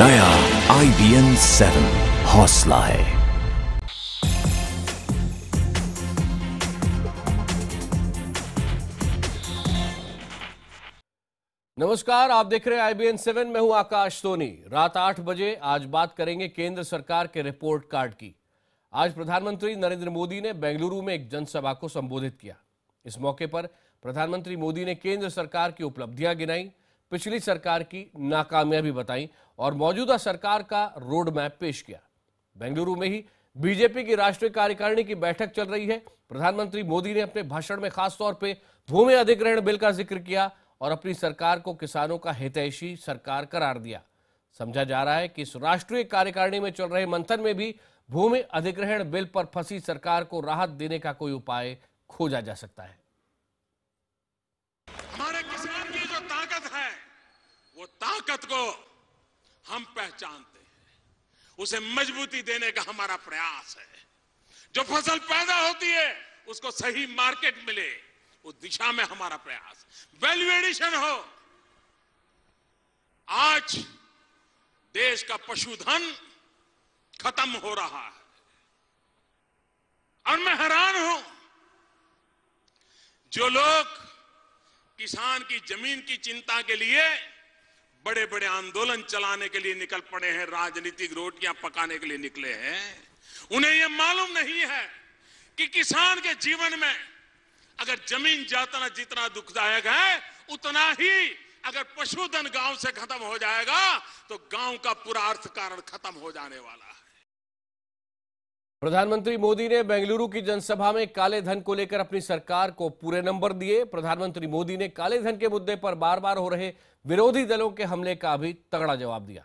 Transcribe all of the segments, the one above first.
नया आई B N seven हौसला है नमस्कार आप देख रहे हैं आईबीएन सेवन में हूं आकाश सोनी रात आठ बजे आज बात करेंगे केंद्र सरकार के रिपोर्ट कार्ड की आज प्रधानमंत्री नरेंद्र मोदी ने बेंगलुरु में एक जनसभा को संबोधित किया इस मौके पर प्रधानमंत्री मोदी ने केंद्र सरकार की उपलब्धियां गिनाई पिछली सरकार की नाकामयाबी बताई और मौजूदा सरकार का रोड मैप पेश किया बेंगलुरु में ही बीजेपी की राष्ट्रीय कार्यकारिणी की बैठक चल रही है प्रधानमंत्री मोदी ने अपने भाषण में खासतौर पर भूमि अधिग्रहण बिल का जिक्र किया और अपनी सरकार को किसानों का हितैषी सरकार करार दिया समझा जा रहा है कि इस राष्ट्रीय कार्यकारिणी में चल रहे मंथन में भी भूमि अधिग्रहण बिल पर फंसी सरकार को राहत देने का कोई उपाय खोजा जा सकता है हमारे किसान की जो ताकत है वो ताकत को हम पहचानते हैं उसे मजबूती देने का हमारा प्रयास है जो फसल पैदा होती है उसको सही मार्केट मिले उस दिशा में हमारा प्रयास वैल्यू एडिशन हो आज देश का पशुधन खत्म हो रहा है और मैं हैरान हूं जो लोग किसान की जमीन की चिंता के लिए बड़े बड़े आंदोलन चलाने के लिए निकल पड़े हैं राजनीतिक रोटियां पकाने के लिए निकले हैं उन्हें यह मालूम नहीं है कि किसान के जीवन में अगर जमीन जातना जितना दुखदायक है उतना ही अगर पशुधन गांव से खत्म हो जाएगा तो गांव का अर्थ कारण खत्म हो जाने वाला है प्रधानमंत्री मोदी ने बेंगलुरु की जनसभा में काले धन को लेकर अपनी सरकार को पूरे नंबर दिए प्रधानमंत्री मोदी ने काले धन के मुद्दे पर बार बार हो रहे विरोधी दलों के हमले का भी तगड़ा जवाब दिया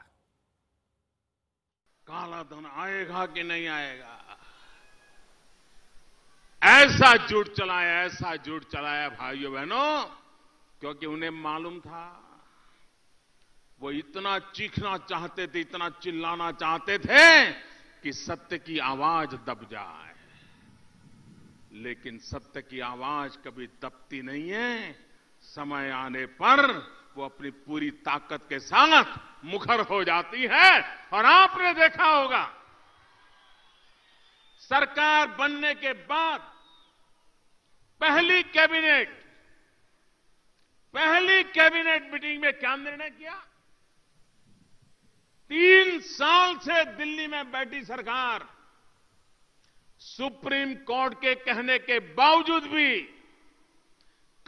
काला धन आएगा कि नहीं आएगा ऐसा झूठ चलाया ऐसा झूठ चलाया भाइयों बहनों क्योंकि उन्हें मालूम था वो इतना चीखना चाहते थे इतना चिल्लाना चाहते थे कि सत्य की आवाज दब जाए लेकिन सत्य की आवाज कभी दबती नहीं है समय आने पर वो अपनी पूरी ताकत के साथ मुखर हो जाती है और आपने देखा होगा सरकार बनने के बाद पहली कैबिनेट पहली कैबिनेट मीटिंग में क्या निर्णय किया तीन साल से दिल्ली में बैठी सरकार सुप्रीम कोर्ट के कहने के बावजूद भी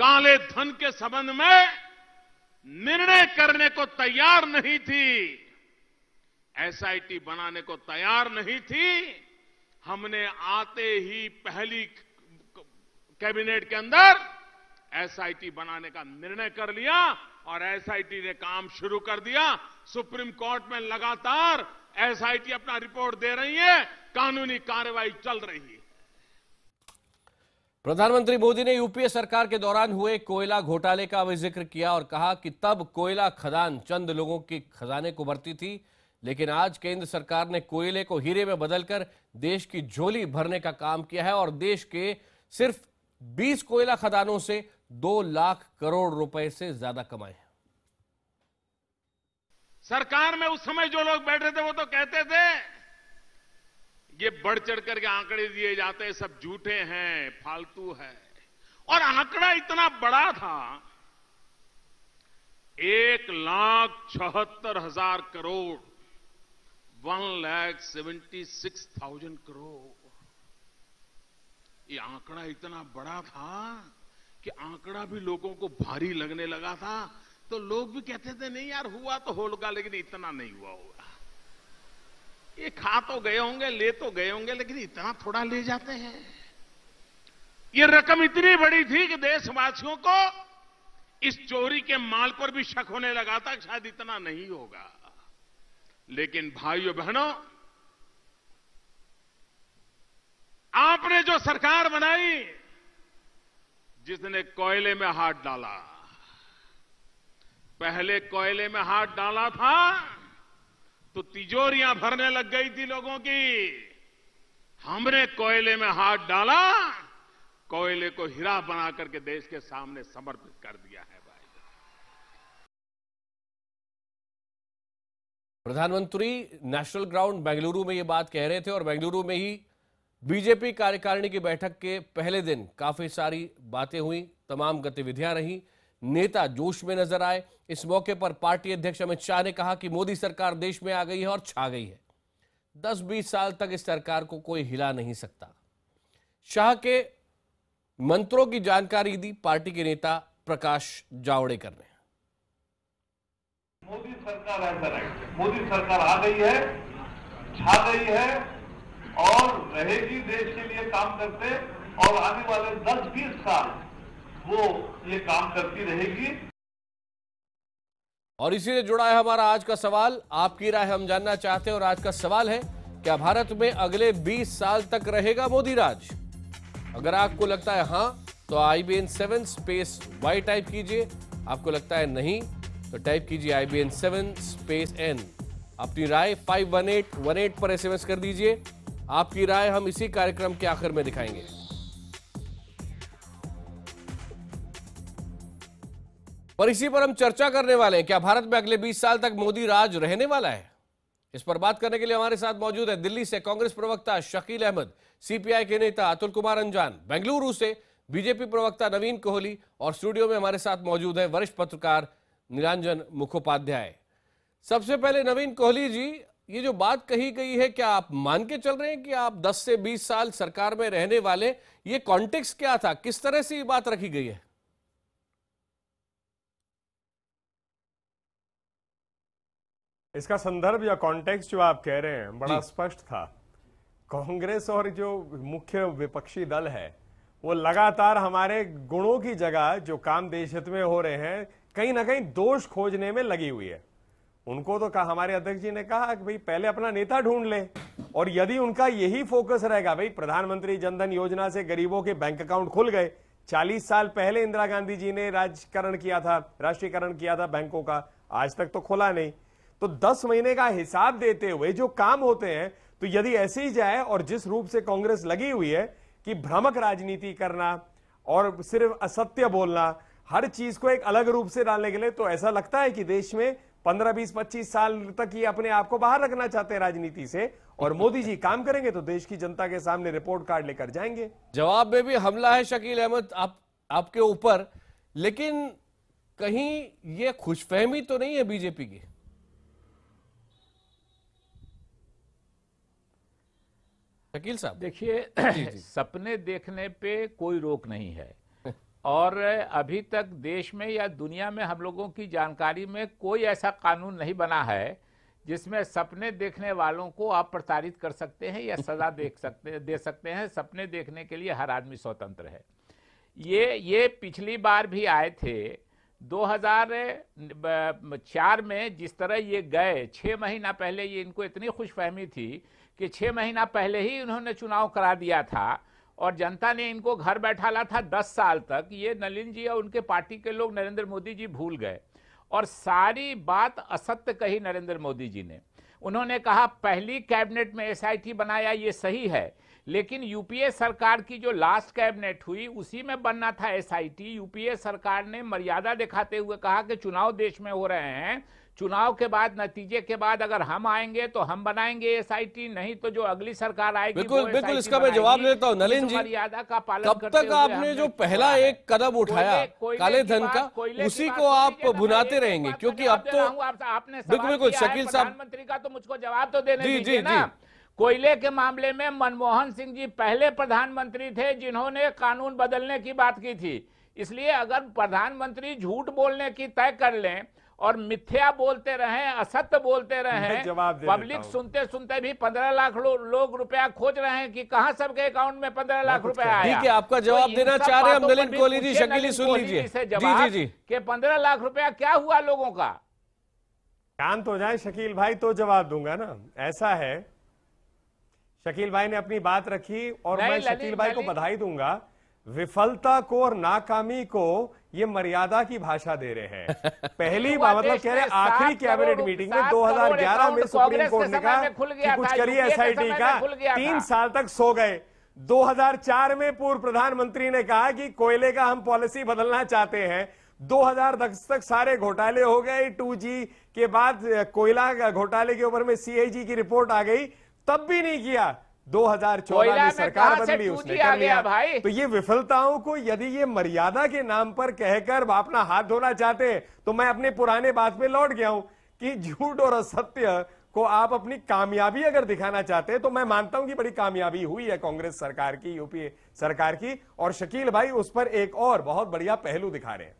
काले धन के संबंध में निर्णय करने को तैयार नहीं थी एसआईटी बनाने को तैयार नहीं थी हमने आते ही पहली कैबिनेट के अंदर एसआईटी बनाने का निर्णय कर लिया और एसआईटी ने काम शुरू कर दिया सुप्रीम कोर्ट में लगातार एसआईटी अपना रिपोर्ट दे रही है कानूनी कार्रवाई चल रही है प्रधानमंत्री मोदी ने यूपीए सरकार के दौरान हुए कोयला घोटाले का भी जिक्र किया और कहा कि तब कोयला खदान चंद लोगों की खजाने को भरती थी लेकिन आज केंद्र सरकार ने कोयले को हीरे में बदलकर देश की झोली भरने का काम किया है और देश के सिर्फ 20 कोयला खदानों से 2 लाख करोड़ रुपए से ज्यादा कमाए हैं सरकार में उस समय जो लोग बैठे थे वो तो कहते थे ये बढ़ चढ़ करके आंकड़े दिए जाते हैं सब झूठे हैं फालतू है और आंकड़ा इतना बड़ा था एक लाख छहत्तर हजार crore one lakh seventy six thousand crore ये आंकड़ा इतना बड़ा था कि आंकड़ा भी लोगों को भारी लगने लगा था तो लोग भी कहते थे नहीं यार हुआ तो होल लेकिन इतना नहीं हुआ होगा ये खा तो गए होंगे ले तो गए होंगे लेकिन इतना थोड़ा ले जाते हैं ये रकम इतनी बड़ी थी कि देशवासियों को इस चोरी के माल पर भी शक होने लगा था शायद इतना नहीं होगा लेकिन भाइयों बहनों आपने जो सरकार बनाई जिसने कोयले में हाथ डाला पहले कोयले में हाथ डाला था तो तिजोरियां भरने लग गई थी लोगों की हमने कोयले में हाथ डाला कोयले को हीरा बना करके देश के सामने समर्पित कर दिया है भाई प्रधानमंत्री नेशनल ग्राउंड बेंगलुरु में ये बात कह रहे थे और बेंगलुरु में ही बीजेपी कार्यकारिणी की बैठक के पहले दिन काफी सारी बातें हुई तमाम गतिविधियां रहीं नेता जोश में नजर आए इस मौके पर पार्टी अध्यक्ष अमित शाह ने कहा कि मोदी सरकार देश में आ गई है और छा गई है 10-20 साल तक इस सरकार को कोई हिला नहीं सकता शाह के मंत्रों की जानकारी दी पार्टी के नेता प्रकाश जावड़ेकर ने मोदी सरकार ऐसा मोदी सरकार आ गई है छा गई है और रहेगी देश के लिए काम करते और आने वाले 10-20 साल वो ये काम करती रहेगी और इसी से जुड़ा है हमारा आज का सवाल आपकी राय हम जानना चाहते हैं और आज का सवाल है क्या भारत में अगले 20 साल तक रहेगा मोदी राज अगर आपको लगता है हाँ तो I B N seven space Y type कीजिए आपको लगता है नहीं तो टाइप कीजिए I B N seven space N अपनी राय five one eight one eight पर एस कर दीजिए आपकी राय हम इसी कार्यक्रम के आखिर में दिखाएंगे पर इसी पर हम चर्चा करने वाले हैं क्या भारत में अगले 20 साल तक मोदी राज रहने वाला है इस पर बात करने के लिए हमारे साथ मौजूद है दिल्ली से कांग्रेस प्रवक्ता शकील अहमद सीपीआई के नेता अतुल कुमार अंजान बेंगलुरु से बीजेपी प्रवक्ता नवीन कोहली और स्टूडियो में हमारे साथ मौजूद है वरिष्ठ पत्रकार निरंजन मुखोपाध्याय सबसे पहले नवीन कोहली जी ये जो बात कही गई है क्या आप मान के चल रहे हैं कि आप 10 से 20 साल सरकार में रहने वाले ये कॉन्टेक्स्ट क्या था किस तरह से ये बात रखी गई है इसका संदर्भ या कॉन्टेक्स्ट जो आप कह रहे हैं बड़ा स्पष्ट था कांग्रेस और जो मुख्य विपक्षी दल है वो लगातार हमारे गुणों की जगह जो काम देश हित में हो रहे हैं कहीं ना कहीं दोष खोजने में लगी हुई है उनको तो कहा हमारे अध्यक्ष जी ने कहा कि भाई पहले अपना नेता ढूंढ ले और यदि उनका यही फोकस रहेगा भाई प्रधानमंत्री जनधन योजना से गरीबों के बैंक अकाउंट खुल गए 40 साल पहले इंदिरा गांधी जी ने राजकरण किया था राष्ट्रीयकरण किया था बैंकों का आज तक तो खुला नहीं तो दस महीने का हिसाब देते हुए जो काम होते हैं तो यदि ऐसे ही जाए और जिस रूप से कांग्रेस लगी हुई है कि भ्रमक राजनीति करना और सिर्फ असत्य बोलना हर चीज को एक अलग रूप से डालने के लिए तो ऐसा लगता है कि देश में पंद्रह बीस पच्चीस साल तक ये अपने आप को बाहर रखना चाहते हैं राजनीति से और मोदी जी काम करेंगे तो देश की जनता के सामने रिपोर्ट कार्ड लेकर जाएंगे जवाब में भी हमला है शकील अहमद आप आपके ऊपर लेकिन कहीं ये खुशफहमी तो नहीं है बीजेपी की शकील साहब देखिए सपने देखने पे कोई रोक नहीं है और अभी तक देश में या दुनिया में हम लोगों की जानकारी में कोई ऐसा कानून नहीं बना है जिसमें सपने देखने वालों को आप प्रताड़ित कर सकते हैं या सजा देख सकते दे सकते हैं सपने देखने के लिए हर आदमी स्वतंत्र है ये ये पिछली बार भी आए थे 2004 में जिस तरह ये गए छः महीना पहले ये इनको इतनी खुशफहमी थी कि छः महीना पहले ही इन्होंने चुनाव करा दिया था और जनता ने इनको घर बैठा ला था दस साल तक ये नलिन जी और उनके पार्टी के लोग नरेंद्र मोदी जी भूल गए और सारी बात असत्य कही नरेंद्र मोदी जी ने उन्होंने कहा पहली कैबिनेट में एसआईटी बनाया ये सही है लेकिन यूपीए सरकार की जो लास्ट कैबिनेट हुई उसी में बनना था एसआईटी यूपीए सरकार ने मर्यादा दिखाते हुए कहा कि चुनाव देश में हो रहे हैं चुनाव के बाद नतीजे के बाद अगर हम आएंगे तो हम बनाएंगे एस नहीं तो जो अगली सरकार आएगी बिल्कुल बिल्कुल इसका मैं जवाब देता हूँ नलिन जी का पालन कब तक आपने जो पहला एक कदम उठाया काले धन का उसी को आप भुनाते रहेंगे क्योंकि अब तो आपने बिल्कुल बिल्कुल शकील साहब प्रधानमंत्री का तो मुझको जवाब तो देने दीजिए ना कोयले के मामले में मनमोहन सिंह जी पहले प्रधानमंत्री थे जिन्होंने कानून बदलने की बात की थी इसलिए अगर प्रधानमंत्री झूठ बोलने की तय कर लें और मिथ्या बोलते रहे असत्य बोलते रहे पब्लिक सुनते सुनते भी पंद्रह लाख लो, लोग रुपया खोज रहे हैं कि कहा सबके अकाउंट में पंद्रह लाख रुपया आया ठीक है आपका तो जवाब तो देना चाह रहे हैं नलिन कोहली जी शकीली सुन लीजिए जी जी जी के पंद्रह लाख रुपया क्या हुआ लोगों का शांत हो जाए शकील भाई तो जवाब दूंगा ना ऐसा है शकील भाई ने अपनी बात रखी और मैं शकील भाई को बधाई दूंगा विफलता को और नाकामी को ये मर्यादा की भाषा दे रहे हैं पहली तो मतलब कह रहे हैं आखिरी कैबिनेट मीटिंग में 2011 में सुप्रीम कोर्ट ने कहा कि कुछ करिए एसआईटी का तीन साल तक सो गए 2004 में पूर्व प्रधानमंत्री ने कहा कि कोयले का हम पॉलिसी बदलना चाहते हैं 2010 तक सारे घोटाले हो गए 2G के बाद कोयला घोटाले के ऊपर में सीएजी की रिपोर्ट आ गई तब भी नहीं किया 2014 में सरकार बदली उसने कर लिया भाई तो ये विफलताओं को यदि ये मर्यादा के नाम पर कहकर अपना हाथ धोना चाहते तो मैं अपने पुराने बात पे लौट गया हूं कि झूठ और असत्य को आप अपनी कामयाबी अगर दिखाना चाहते हैं तो मैं मानता हूं कि बड़ी कामयाबी हुई है कांग्रेस सरकार की यूपीए सरकार की और शकील भाई उस पर एक और बहुत बढ़िया पहलू दिखा रहे हैं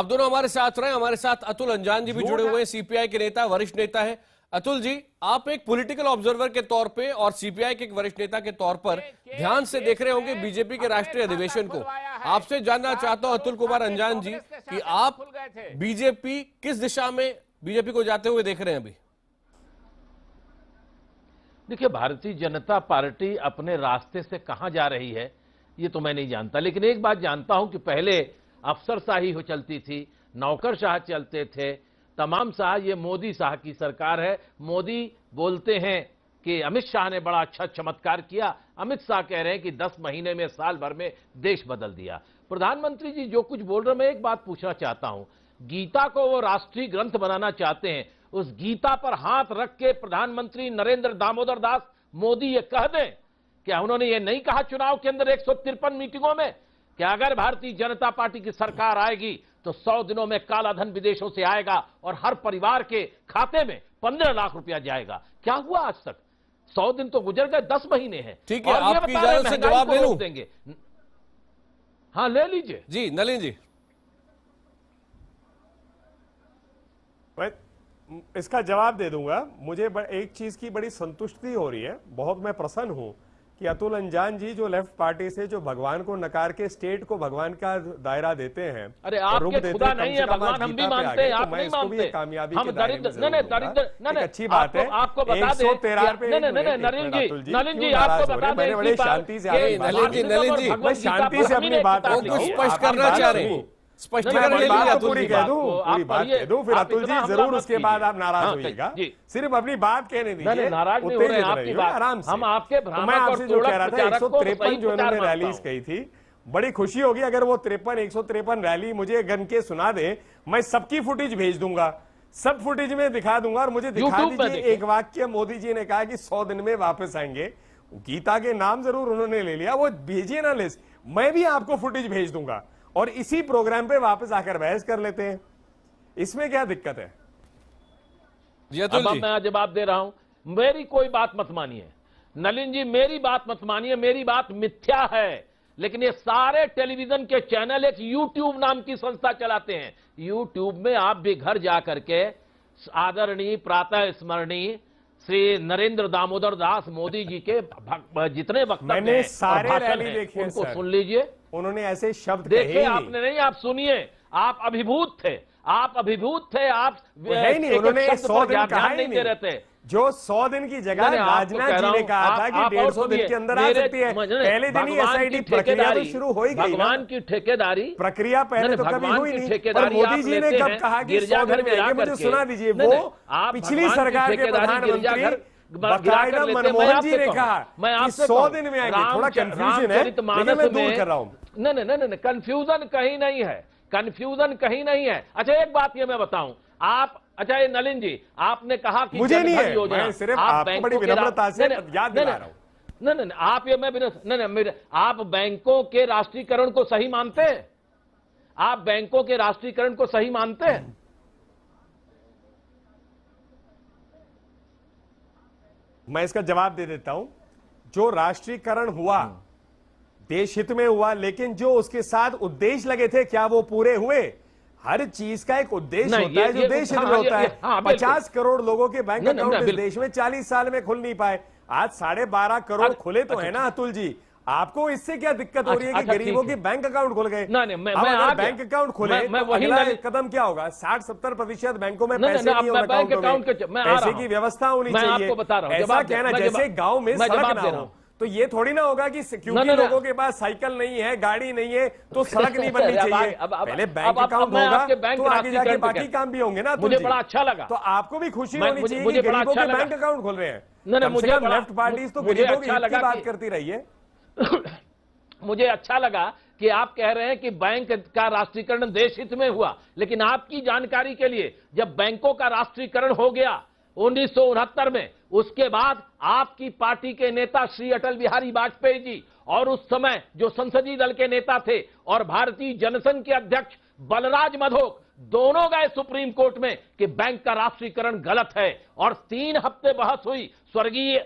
आप दोनों हमारे साथ रहे हमारे साथ अतुल अंजान जी भी जुड़े हुए हैं सीपीआई के नेता वरिष्ठ नेता है अतुल जी आप एक पॉलिटिकल ऑब्जर्वर के तौर पे और सीपीआई के एक वरिष्ठ नेता के तौर पर ध्यान से देख रहे होंगे बीजेपी के राष्ट्रीय अधिवेशन को आपसे जानना चाहता हूं अतुल कुमार अंजान जी कि आप बीजेपी किस दिशा में बीजेपी को जाते हुए देख रहे हैं अभी देखिए भारतीय जनता पार्टी अपने रास्ते से कहां जा रही है ये तो मैं नहीं जानता लेकिन एक बात जानता हूं कि पहले अफसरशाही हो चलती थी नौकरशाह चलते थे तमाम शाह ये मोदी शाह की सरकार है मोदी बोलते हैं कि अमित शाह ने बड़ा अच्छा चमत्कार किया अमित शाह कह रहे हैं कि 10 महीने में साल भर में देश बदल दिया प्रधानमंत्री जी जो कुछ बोल रहे मैं एक बात पूछना चाहता हूं गीता को वो राष्ट्रीय ग्रंथ बनाना चाहते हैं उस गीता पर हाथ रख के प्रधानमंत्री नरेंद्र दामोदर दास मोदी ये कह दें क्या उन्होंने ये नहीं कहा चुनाव के अंदर एक मीटिंगों में कि अगर भारतीय जनता पार्टी की सरकार आएगी तो सौ दिनों में काला धन विदेशों से आएगा और हर परिवार के खाते में पंद्रह लाख रुपया जाएगा क्या हुआ आज तक सौ दिन तो गुजर गए दस महीने हैं ठीक है आपकी से जवाब ले लूं देंगे हाँ ले लीजिए जी नलिन जी इसका जवाब दे दूंगा मुझे एक चीज की बड़ी संतुष्टि हो रही है बहुत मैं प्रसन्न हूं कि अतुल अंजान जी जो लेफ्ट पार्टी से जो भगवान को नकार के स्टेट को भगवान का दायरा देते हैं अरे आप रूप देते खुदा नहीं है भगवान हम भी मानते हैं आप नहीं मानते कामयाबी हम दरिद्र नहीं नहीं दरिद्र नहीं अच्छी बात है आपको बता दे नहीं नहीं नरेंद्र जी नरेंद्र जी आपको बता दे बड़े शांति से नलिन जी नरेंद्र जी शांति से अपनी बात को स्पष्ट करना चाह रहे हैं स्पष्टीकरण पूरी कह दूं पूरी बात कह दूं फिर अतुल जी जरूर उसके बाद आप नाराज हाँ, होइएगा सिर्फ अपनी बात कहने दीजिए नाराज नहीं हो रहे आपकी बात आराम से हम आपके तो मैं आपसे जो कह रहा था एक जो इन्होंने रैलीज कही थी बड़ी खुशी होगी अगर वो तिरपन एक रैली मुझे गन के सुना दे मैं सबकी फुटेज भेज दूंगा सब फुटेज में दिखा दूंगा और मुझे दिखा दीजिए एक वाक्य मोदी जी ने कहा कि 100 दिन में वापस आएंगे गीता के नाम जरूर उन्होंने ले लिया वो भेजिए ना लिस्ट मैं भी आपको फुटेज भेज दूंगा और इसी प्रोग्राम पे वापस आकर बहस कर लेते हैं इसमें क्या दिक्कत है अब मैं जवाब दे रहा हूं मेरी कोई बात मत मानिए नलिन जी मेरी बात मत मानिए मेरी बात मिथ्या है लेकिन ये सारे टेलीविजन के चैनल एक यूट्यूब नाम की संस्था चलाते हैं यूट्यूब में आप भी घर जाकर के आदरणीय प्रातः स्मरणीय श्री नरेंद्र दामोदर दास मोदी जी के जितने वक्त मैंने सारे रैली देखे उनको सुन लीजिए उन्होंने ऐसे शब्द देखे आपने नहीं आप सुनिए आप अभिभूत थे आप अभिभूत थे आप नहीं उन्होंने सौ दिन कहा नहीं दे रहे थे जो सौ दिन की जगह राजनाथ जी ने कहा था कि डेढ़ सौ दिन के अंदर आ सकती है पहले दिन ही एसआईटी प्रक्रिया तो शुरू हो ही गई भगवान की ठेकेदारी प्रक्रिया पहले तो कभी हुई नहीं पर मोदी जी ने कब कहा कि सौ दिन में आएंगे मुझे सुना दीजिए वो पिछली सरकार के प्रधानमंत्री मनमोहन जी ने कहा मैं सौ दिन में आएंगे थोड़ा कंफ्यूजन है मैं दूर कर रहा हूँ नहीं नहीं नहीं नहीं कंफ्यूजन कहीं नहीं है कंफ्यूजन कहीं नहीं है अच्छा एक बात ये मैं बताऊं आप अच्छा ये नलिन जी आपने कहा कि मुझे नहीं है मैं सिर्फ आप आपको बड़ी विनम्रता से याद दिला रहा हूं नहीं नहीं आप ये मैं नहीं नहीं आप बैंकों के राष्ट्रीयकरण को सही मानते हैं आप बैंकों के राष्ट्रीयकरण को सही मानते हैं मैं इसका जवाब दे देता हूं जो राष्ट्रीयकरण हुआ हम्म। देश हित में हुआ लेकिन जो उसके साथ उद्देश्य लगे थे क्या वो पूरे हुए हर चीज का एक उद्देश्य हाँ, होता ये, है जो देश हित में होता है पचास करोड़ लोगों के बैंक अकाउंट इस देश में चालीस साल में खुल नहीं पाए आज साढ़े बारह करोड़ खुले तो अच्छा, है ना अच्छा। अतुल जी आपको इससे क्या दिक्कत हो रही है अच्छा, कि गरीबों के बैंक अकाउंट खुल गए ना, ना, मैं, मैं बैंक अकाउंट खोले मैं, मैं वही अगला कदम क्या होगा साठ सत्तर प्रतिशत बैंकों में पैसे नहीं होने अकाउंट पैसे की व्यवस्था होनी चाहिए ऐसा कहना जैसे गांव में सड़क ना हो तो ये थोड़ी ना होगा कि क्योंकि ना, ना, लोगों के पास साइकिल नहीं है गाड़ी नहीं है तो सड़क नहीं बननी चाहिए अब, अब, पहले बैंक काम होगा तो आगे जाके बाकी काम भी होंगे ना मुझे बड़ा अच्छा लगा तो आपको भी खुशी होनी चाहिए गरीबों अच्छा के बैंक अकाउंट खोल रहे हैं मुझे लेफ्ट पार्टी तो गरीबों की अच्छा बात करती रही है मुझे अच्छा लगा कि आप कह रहे हैं कि बैंक का राष्ट्रीयकरण देश हित में हुआ लेकिन आपकी जानकारी के लिए जब बैंकों का राष्ट्रीयकरण हो गया उन्नीस में उसके बाद आपकी पार्टी के नेता श्री अटल बिहारी वाजपेयी जी और उस समय जो संसदीय दल के नेता थे और भारतीय जनसंघ के अध्यक्ष बलराज मधोक दोनों गए सुप्रीम कोर्ट में कि बैंक का राष्ट्रीयकरण गलत है और तीन हफ्ते बहस हुई स्वर्गीय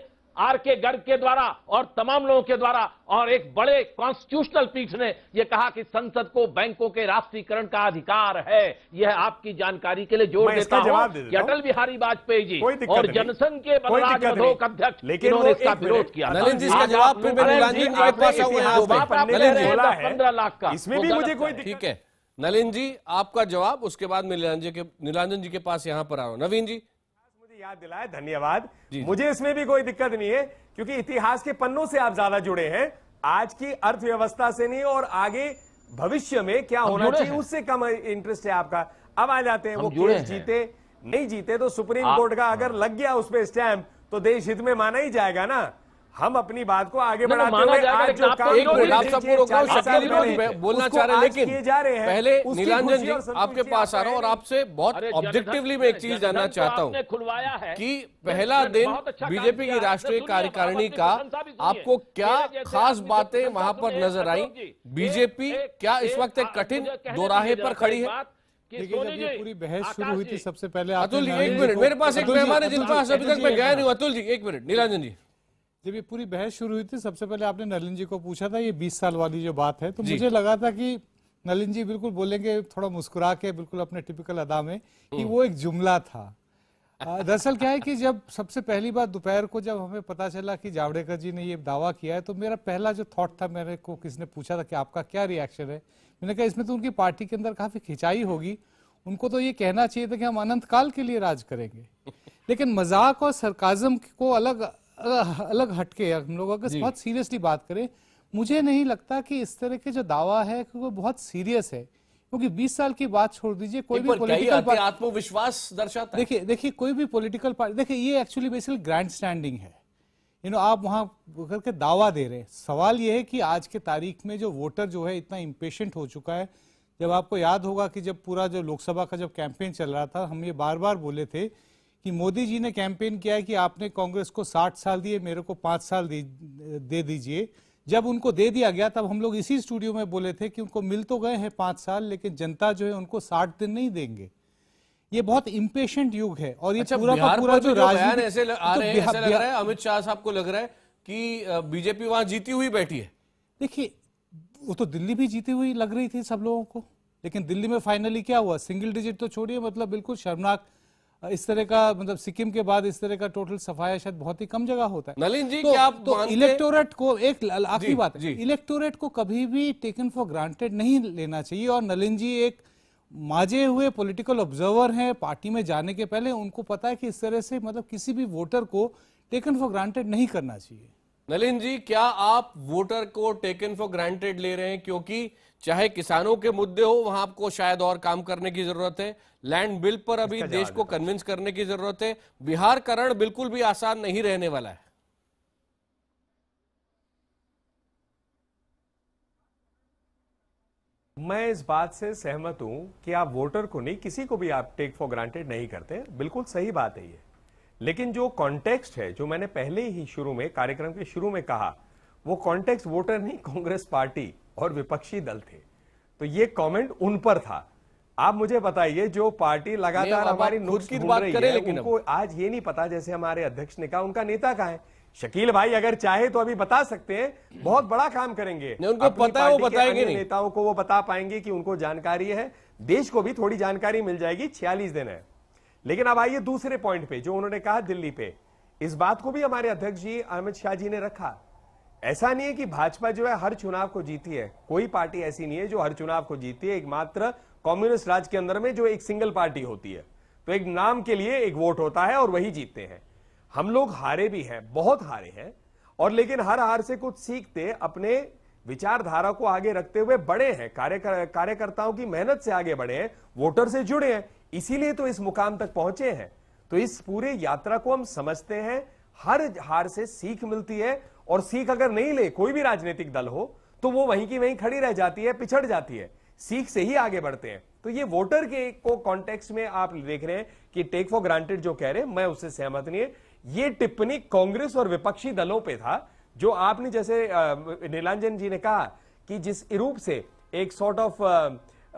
आर के गर्ग के द्वारा और तमाम लोगों के द्वारा और एक बड़े कॉन्स्टिट्यूशनल पीठ ने यह कहा कि संसद को बैंकों के राष्ट्रीयकरण का अधिकार है यह आपकी जानकारी के लिए जोर देता हूं अटल बिहारी वाजपेयी जी और जनसंघ के बलराज अध्यक्ष लेकिन इसका विरोध किया पंद्रह लाख का इसमें भी मुझे कोई ठीक है नलिन जी आपका जवाब उसके बाद मैं नीलांजन जी के पास यहां पर आओ नवीन जी याद दिलाया धन्यवाद मुझे इसमें भी कोई दिक्कत नहीं है क्योंकि इतिहास के पन्नों से आप ज्यादा जुड़े हैं आज की अर्थव्यवस्था से नहीं और आगे भविष्य में क्या होना चाहिए उससे कम इंटरेस्ट है आपका अब आ जाते हैं वो केस जीते नहीं जीते तो सुप्रीम कोर्ट का हाँ। अगर लग गया उस पर स्टैम्प तो देश हित में माना ही जाएगा ना हम अपनी बात को आगे बढ़ाते हुए आज जो आप सबको रोक रहा हूँ बोलना चाह रहे हैं लेकिन पहले नीलांजन जी आपके पास आ रहा हूँ और आपसे बहुत ऑब्जेक्टिवली मैं एक चीज जानना तो चाहता हूँ कि पहला दिन अच्छा बीजेपी की राष्ट्रीय कार्यकारिणी का आपको क्या खास बातें वहां पर नजर आई बीजेपी क्या इस वक्त एक कठिन दोराहे पर खड़ी है देखिए जब ये पूरी बहस शुरू हुई थी सबसे पहले अतुल जी एक मिनट मेरे पास एक मेहमान है जिनके पास अभी तक मैं गया नहीं हूँ अतुल जी एक मिनट नीलांजन जी जब ये पूरी बहस शुरू हुई थी सबसे पहले आपने नलिन जी को पूछा था ये 20 साल वाली जो बात है तो मुझे लगा था कि नलिन जी बिल्कुल बोलेंगे थोड़ा मुस्कुरा के बिल्कुल अपने टिपिकल अदा में कि हम्म। वो एक जुमला था दरअसल क्या है कि जब सबसे पहली बार दोपहर को जब हमें पता चला कि जावड़ेकर जी ने ये दावा किया है तो मेरा पहला जो थॉट था मेरे को किसने पूछा था कि आपका क्या रिएक्शन है मैंने कहा इसमें तो उनकी पार्टी के अंदर काफ़ी खिंचाई होगी उनको तो ये कहना चाहिए था कि हम अनंत काल के लिए राज करेंगे लेकिन मजाक और सरकाजम को अलग अलग हटके हम लोग अगर बहुत सीरियसली बात करें मुझे नहीं लगता कि इस तरह के जो दावा है कि वो बहुत सीरियस है क्योंकि 20 साल की बात छोड़ दीजिए कोई भी पॉलिटिकल आत्मविश्वास दर्शाता है देखिए देखिए कोई भी पॉलिटिकल पार्टी देखिए ये एक्चुअली बेसिकली ग्रैंड स्टैंडिंग है यू नो आप वहां करके दावा दे रहे हैं सवाल ये है कि आज के तारीख में जो वोटर जो है इतना इम्पेशेंट हो चुका है जब आपको याद होगा कि जब पूरा जो लोकसभा का जब कैंपेन चल रहा था हम ये बार बार बोले थे कि मोदी जी ने कैंपेन किया है कि आपने कांग्रेस को 60 साल दिए मेरे को पाँच साल दे दीजिए जब उनको दे दिया गया तब हम लोग इसी स्टूडियो में बोले थे कि उनको मिल तो गए हैं पांच साल लेकिन जनता जो है उनको साठ दिन नहीं देंगे ये बहुत इम्पेशेंट युग है और ये अच्छा, पूरा का पूरा जो तो राजनीति ऐसे आ तो रहे रहा है अमित शाह साहब को लग रहा है कि बीजेपी वहां जीती हुई बैठी है देखिए वो तो दिल्ली भी जीती हुई लग रही थी सब लोगों को लेकिन दिल्ली में फाइनली क्या हुआ सिंगल डिजिट तो छोड़िए मतलब बिल्कुल शर्मनाक इस तरह का मतलब सिक्किम के बाद इस तरह का टोटल सफाया शायद बहुत ही कम जगह होता है नलिन जी तो, क्या आप तो इलेक्टोरेट को एक आखिरी बात है इलेक्टोरेट को कभी भी टेकन फॉर ग्रांटेड नहीं लेना चाहिए और नलिन जी एक माजे हुए पॉलिटिकल ऑब्जर्वर हैं पार्टी में जाने के पहले उनको पता है कि इस तरह से मतलब किसी भी वोटर को टेकन फॉर ग्रांटेड नहीं करना चाहिए नलिन जी क्या आप वोटर को टेकन फॉर ग्रांटेड ले रहे हैं क्योंकि चाहे किसानों के मुद्दे हो वहां आपको शायद और काम करने की जरूरत है लैंड बिल पर अभी देश को कन्विंस करने की जरूरत है बिहार करण बिल्कुल भी आसान नहीं रहने वाला है मैं इस बात से सहमत हूं कि आप वोटर को नहीं किसी को भी आप टेक फॉर ग्रांटेड नहीं करते बिल्कुल सही बात है ये लेकिन जो कॉन्टेक्स्ट है जो मैंने पहले ही शुरू में कार्यक्रम के शुरू में कहा वो कॉन्टेक्स्ट वोटर नहीं कांग्रेस पार्टी और विपक्षी दल थे तो ये कमेंट उन पर था आप मुझे बताइए जो पार्टी लगातार हमारी नोट की बात करे लेकिन उनको आज ये नहीं पता जैसे हमारे अध्यक्ष ने कहा उनका नेता कहा है शकील भाई अगर चाहे तो अभी बता सकते हैं बहुत बड़ा काम करेंगे उनको पता है वो बताएंगे नहीं नेताओं को वो बता पाएंगे कि उनको जानकारी है देश को भी थोड़ी जानकारी मिल जाएगी छियालीस दिन है लेकिन अब आइए दूसरे पॉइंट पे जो उन्होंने कहा दिल्ली पे इस बात को भी हमारे अध्यक्ष जी अमित शाह जी ने रखा ऐसा नहीं है कि भाजपा जो है हर चुनाव को जीती है कोई पार्टी ऐसी नहीं है जो हर चुनाव को जीती है एकमात्र कम्युनिस्ट राज के अंदर में जो एक सिंगल पार्टी होती है तो एक नाम के लिए एक वोट होता है और वही जीतते हैं हम लोग हारे भी हैं बहुत हारे हैं और लेकिन हर हार से कुछ सीखते अपने विचारधारा को आगे रखते हुए बड़े हैं कार्यकर्ताओं की मेहनत से आगे बढ़े हैं वोटर से जुड़े हैं इसीलिए तो इस मुकाम तक पहुंचे हैं तो इस पूरे यात्रा को हम समझते हैं हर हार से सीख मिलती है और सीख अगर नहीं ले कोई भी राजनीतिक दल हो तो वो वहीं की वहीं खड़ी रह जाती है पिछड़ जाती है सीख से ही आगे बढ़ते हैं तो ये वोटर के को कॉन्टेक्स्ट में आप देख रहे हैं कि टेक फॉर ग्रांटेड जो कह रहे हैं मैं उससे सहमत नहीं है ये टिप्पणी कांग्रेस और विपक्षी दलों पे था जो आपने जैसे नीलांजन जी ने कहा कि जिस रूप से एक सॉर्ट ऑफ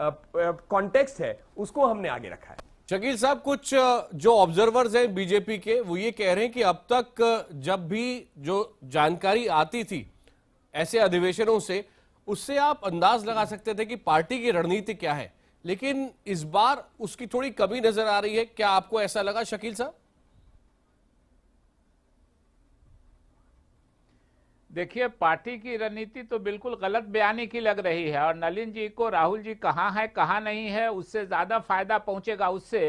कॉन्टेक्स्ट है उसको हमने आगे रखा है शकील साहब कुछ जो ऑब्जर्वर्स हैं बीजेपी के वो ये कह रहे हैं कि अब तक जब भी जो जानकारी आती थी ऐसे अधिवेशनों से उससे आप अंदाज लगा सकते थे कि पार्टी की रणनीति क्या है लेकिन इस बार उसकी थोड़ी कमी नजर आ रही है क्या आपको ऐसा लगा शकील साहब देखिए पार्टी की रणनीति तो बिल्कुल गलत बयानी की लग रही है और नलिन जी को राहुल जी कहाँ है कहाँ नहीं है उससे ज़्यादा फायदा पहुंचेगा उससे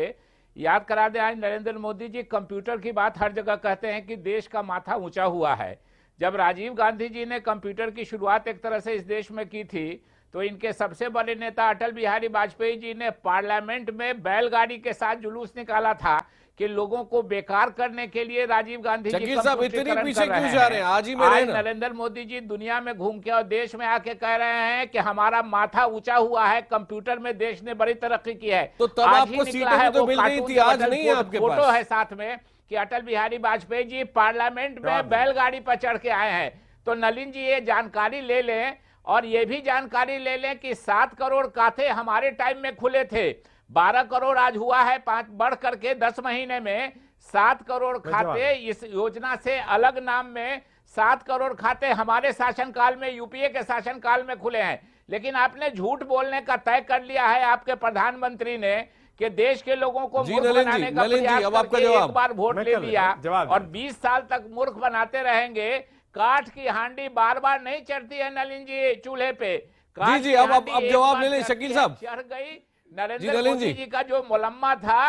याद करा दें आज नरेंद्र मोदी जी कंप्यूटर की बात हर जगह कहते हैं कि देश का माथा ऊंचा हुआ है जब राजीव गांधी जी ने कंप्यूटर की शुरुआत एक तरह से इस देश में की थी तो इनके सबसे बड़े नेता अटल बिहारी वाजपेयी जी ने पार्लियामेंट में बैलगाड़ी के साथ जुलूस निकाला था कि लोगों को बेकार करने के लिए राजीव गांधी जी साहब इतनी पीछे क्यों जा रहे हैं आज ही मेरे नरेंद्र मोदी जी दुनिया में घूम के और देश में आके कह रहे हैं कि हमारा माथा ऊंचा हुआ है कंप्यूटर में देश ने बड़ी तरक्की की है तो तब आपको सीटें तो मिल रही थी आज नहीं है आपके पास फोटो है साथ में कि अटल बिहारी वाजपेयी जी पार्लियामेंट में हाँ, बैलगाड़ी पर चढ़ के आए हैं तो नलिन जी ये जानकारी ले लें और ये भी जानकारी ले लें कि सात करोड़ काथे हमारे टाइम में खुले थे बारह करोड़ आज हुआ है पांच बढ़ करके दस महीने में सात करोड़ खाते इस योजना से अलग नाम में सात करोड़ खाते हमारे शासन काल में यूपीए के शासन काल में खुले हैं लेकिन आपने झूठ बोलने का तय कर लिया है आपके प्रधानमंत्री ने कि देश के लोगों को मूर्ख बनाने का प्रयास करके एक बार वोट ले लिया और 20 साल तक मूर्ख बनाते रहेंगे काठ की हांडी बार बार नहीं चढ़ती है नलिन जी चूल्हे पे जी जी अब अब जवाब ले शकील साहब चढ़ गई नरेंद्र मोदी जी जी का जो मुलम्मा था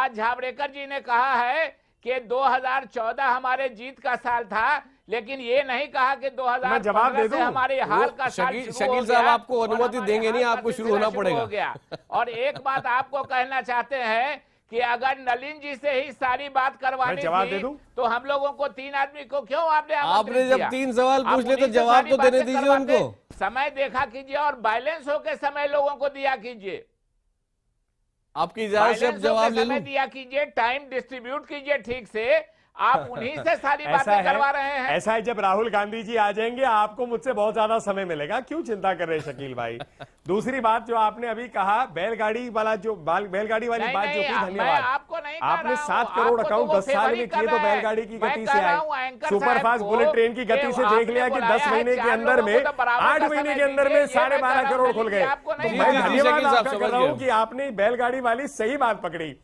आज झावड़ेकर जी ने कहा है कि 2014 हमारे जीत का साल था लेकिन ये नहीं कहा कि 2000 जवाब दे दूं। हमारे हाल का शकील साहब आपको अनुमति देंगे नहीं आपको शुरू होना पड़ेगा हो गया और एक बात आपको कहना चाहते हैं कि अगर नलिन जी से ही सारी बात करवानी जवाब दे थी तो हम लोगों को तीन आदमी को क्यों आपने आपने जब तीन सवाल पूछ लिए तो जवाब तो देने दीजिए उनको समय देखा कीजिए और बैलेंस होकर समय लोगों को दिया कीजिए आपकी इजाजत से जवाब ले लूं। दिया कीजिए टाइम डिस्ट्रीब्यूट कीजिए ठीक से आप उन्हीं से सारी बातें करवा रहे हैं ऐसा है जब राहुल गांधी जी आ जाएंगे आपको मुझसे बहुत ज्यादा समय मिलेगा क्यों चिंता कर रहे हैं शकील भाई दूसरी बात जो आपने अभी कहा बैलगाड़ी वाला जो बैलगाड़ी वाली बात जो की धन्यवाद आपको नहीं आपने सात करोड़ अकाउंट तो दस साल में किए तो बैलगाड़ी की गति से आए सुपरफास्ट बुलेट ट्रेन की गति से देख लिया की तो दस महीने के अंदर में आठ महीने के अंदर में साढ़े बारह करोड़ खुल गए तो मैं धन्यवाद कर रहा हूँ आपने बैलगाड़ी वाली सही बात पकड़ी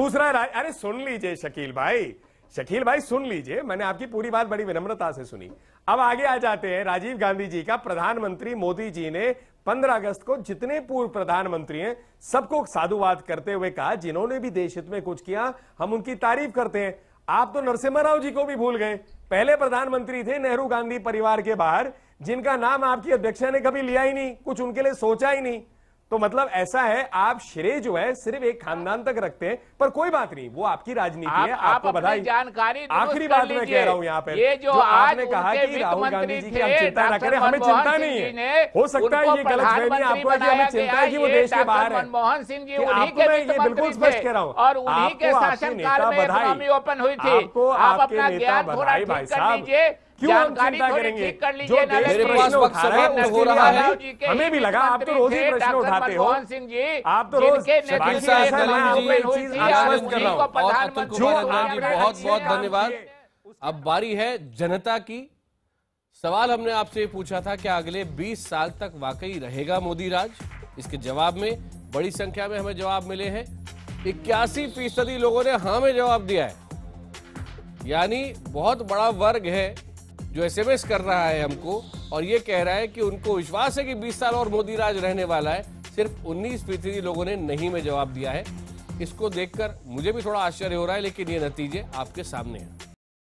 दूसरा अरे सुन लीजिए शकील भाई शकील भाई सुन लीजिए मैंने आपकी पूरी बात बड़ी विनम्रता से सुनी अब आगे आ जाते हैं राजीव गांधी जी का प्रधानमंत्री मोदी जी ने 15 अगस्त को जितने पूर्व प्रधानमंत्री हैं सबको साधुवाद करते हुए कहा जिन्होंने भी देश हित में कुछ किया हम उनकी तारीफ करते हैं आप तो नरसिम्हा राव जी को भी भूल गए पहले प्रधानमंत्री थे नेहरू गांधी परिवार के बाहर जिनका नाम आपकी अध्यक्षा ने कभी लिया ही नहीं कुछ उनके लिए सोचा ही नहीं तो मतलब ऐसा है आप श्रेय जो है सिर्फ एक खानदान तक रखते हैं पर कोई बात नहीं वो आपकी राजनीति आप, है आपको आप बधाई जानकारी आखिरी बात मैं कह रहा हूँ यहाँ पे ये जो, जो आपने कहा कि राहुल गांधी जी की हम चिंता न करें हमें चिंता नहीं है हो सकता है ये गलत फहमी आपको हमें चिंता है कि वो देश के बाहर है मनमोहन सिंह जी आपको मैं ये बिल्कुल स्पष्ट कह रहा हूँ और आपको आपके नेता बधाई ओपन हुई थी आपको आपके नेता बधाई भाई साहब क्यों चिंता करेंगे जो मेरे पास वक्त हो रहा है हमें भी लगा आप तो रोज ही प्रश्न उठाते हो आप तो रोज बहुत बहुत धन्यवाद अब बारी है जनता की सवाल हमने आपसे पूछा था कि अगले 20 साल तक वाकई रहेगा मोदी राज इसके जवाब में बड़ी संख्या में हमें जवाब मिले हैं इक्यासी फीसदी लोगों ने हाँ में जवाब दिया है यानी बहुत बड़ा वर्ग है जो एसएमएस कर रहा है हमको और ये कह रहा है कि उनको विश्वास है कि 20 साल और मोदी राज रहने वाला है सिर्फ 19 फीसदी लोगों ने नहीं में जवाब दिया है इसको देखकर मुझे भी थोड़ा आश्चर्य हो रहा है लेकिन ये नतीजे आपके सामने हैं